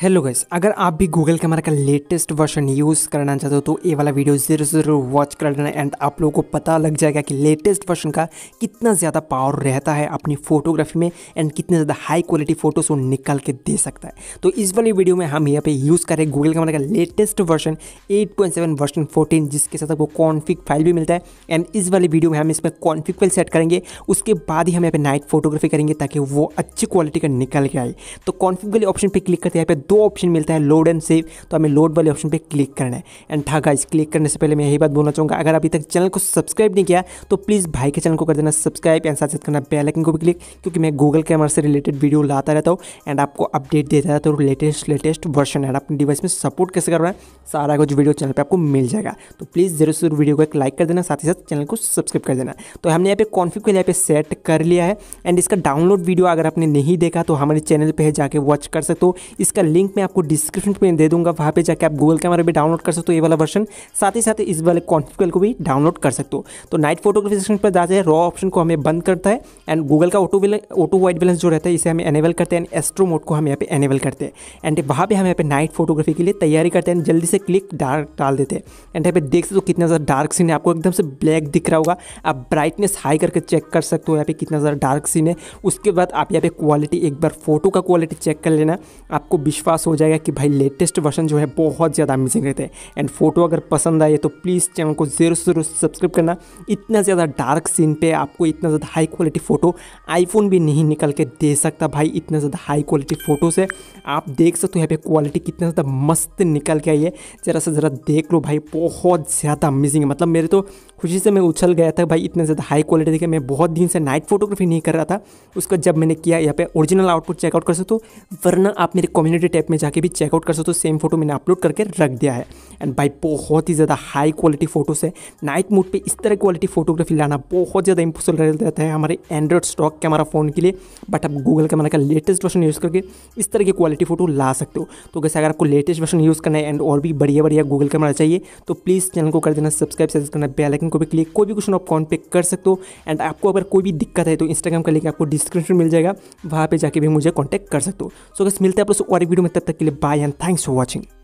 hello guys अगर आप भी गूगल कैमरा का लेटेस्ट वर्जन यूज़ करना चाहते हो तो ये वाला वीडियो ज़रूर ज़रूर वॉच कर लेना एंड आप लोगों को पता लग जाएगा कि लेटेस्ट वर्जन का कितना ज़्यादा पावर रहता है अपनी फोटोग्राफी में एंड कितने ज़्यादा हाई क्वालिटी फ़ोटोज़ वो निकाल के दे सकता है तो इस वाली वीडियो में हम यहाँ पे यूज़ करें गूगल कैमरा का latest version eight version fourteen जिसके साथ आपको कॉन्फिक फाइल भी मिलता है एंड इस वाली वीडियो में हम इसमें कॉन्फिक फाइल सेट करेंगे उसके बाद ही हम यहाँ पर नाइट फोटोग्राफी करेंगे ताकि वो अच्छी क्वालिटी का निकल के आए तो कॉन्फिक वाले ऑप्शन पर क्लिक करते हैं यहाँ दो ऑप्शन मिलता है लोड एंड सेव तो हमें लोड वाले ऑप्शन पर क्लिक करना है एंड था गाइस क्लिक करने से पहले मैं यही बात बोलना चाहूँगा अगर अभी तक चैनल को सब्सक्राइब नहीं किया तो प्लीज़ भाई के चैनल को कर देना सब्सक्राइब एंड साथ साथ करना बेलाइकन को भी क्लिक क्योंकि मैं गूगल कैमरा से रिलेटेड वीडियो लाता रहता हूँ एंड आपको अपडेट देता रहता हूँ लेटेस्ट लेटेस्ट वर्जन एंड अपने डिवाइस में सपोर्ट कैसे कर रहा है सारा कुछ वीडियो चैनल पर आपको मिल जाएगा तो प्लीज़ जरूर जरूर वीडियो को एक लाइक कर देना साथ ही साथ चैनल को सब्सक्राइब कर देना तो हमने यहाँ पे कॉन्फिक को यहाँ पे सेट कर लिया है एंड इसका डाउनलोड वीडियो अगर आपने नहीं देखा तो हमारे चैनल पर जाके वॉच कर सकते हो इसका लिंक मैं आपको डिस्क्रिप्शन में दे दूंगा वहाँ पे जाके आप गूगल कैमरा भी डाउनलोड कर सकते हो ये वाला वर्षन साथ ही साथ इस वाले कॉन्फिकल को भी डाउनलोड कर सकते हो तो नाइट फोटोग्राफी सेक्शन पर जाते हैं रॉ ऑप्शन को हमें बंद करता है एंड गूगल का ऑटो ऑटो वाइट बैलेंस जो रहता है इसे हमें एनेबल करते हैं एंड एस्ट्रो मोड को हम यहाँ पे एनेबल करते हैं एंड वहाँ पर हम यहाँ पे नाइट फोटोग्राफी के लिए तैयारी करते हैं जल्दी से क्लिक डार्क डाल देते हैं एंड यहाँ पे देख सकते हो कितना ज़्यादा डार्क सीन है आपको एकदम से ब्लैक दिख रहा होगा आप ब्राइटनेस हाई करके चेक कर सकते हो यहाँ पे कितना ज़्यादा डार्क सीन है उसके बाद आप यहाँ पे क्वालिटी एक बार फोटो का क्वालिटी चेक कर लेना आपको विश्व विश्वास हो जाएगा कि भाई लेटेस्ट वर्षन जो है बहुत ज़्यादा अमेजिंग रहते हैं एंड फोटो अगर पसंद आए तो प्लीज़ चैनल को ज़रूर ज़रूर सब्सक्राइब करना इतना ज़्यादा डार्क सीन पे आपको इतना ज़्यादा हाई क्वालिटी फ़ोटो आईफोन भी नहीं निकल के दे सकता भाई इतना ज़्यादा हाई क्वालिटी फ़ोटो से आप देख सकते हो यहाँ पे क्वालिटी कितना ज़्यादा मस्त निकल के आई है ज़रा से ज़रा देख लो भाई बहुत ज़्यादा अमेजिंग है मतलब मेरे तो खुशी से मैं उछल गया था भाई इतने ज़्यादा हाई क्वालिटी देखे मैं बहुत दिन से नाइट फोटोग्राफी नहीं कर रहा था उसका जब मैंने किया यहाँ पे ओरिजिनल आउटपुट चेकआउट कर सकते हो वरना आप मेरे कम्युनिटी टैप में जाके भी चेकआउट कर सकते हो सेम फोटो मैंने अपलोड करके रख दिया है एंड भाई बहुत ही ज़्यादा हाई क्वालिटी फोटोज है नाइट मोड पर इस तरह क्वालिटी फोटोग्राफी लाना बहुत ज़्यादा इम्पोसल रहता है हमारे एंड्रॉयड स्टॉक कैमरा फ़ोन के लिए बट आप गूगल कैमरा का लेटेस्ट वर्षन यूज़ करके इस तरह की क्वालिटी फ़ोटो ला सकते हो तो कैसे अगर आपको लेटेस्ट वर्षन यूज़ करना है एंड और भी बढ़िया बढ़िया गूगल कैमरा चाहिए तो प्लीज़ चैनल को कर देना सब्सक्राइब सजेस्ट करना बेलाइकन बटन को भी क्लिक कोई भी क्वेश्चन आप कॉन्टेक्ट कर सकते हो एंड आपको अगर कोई भी दिक्कत है तो इंस्टाग्राम का लिंक आपको डिस्क्रिप्शन मिल जाएगा वहाँ पर जाके भी मुझे कॉन्टैक्ट कर सकते हो सो so, बस मिलते हैं आप लोग और एक वीडियो में तब तक के लिए bye and thanks for watching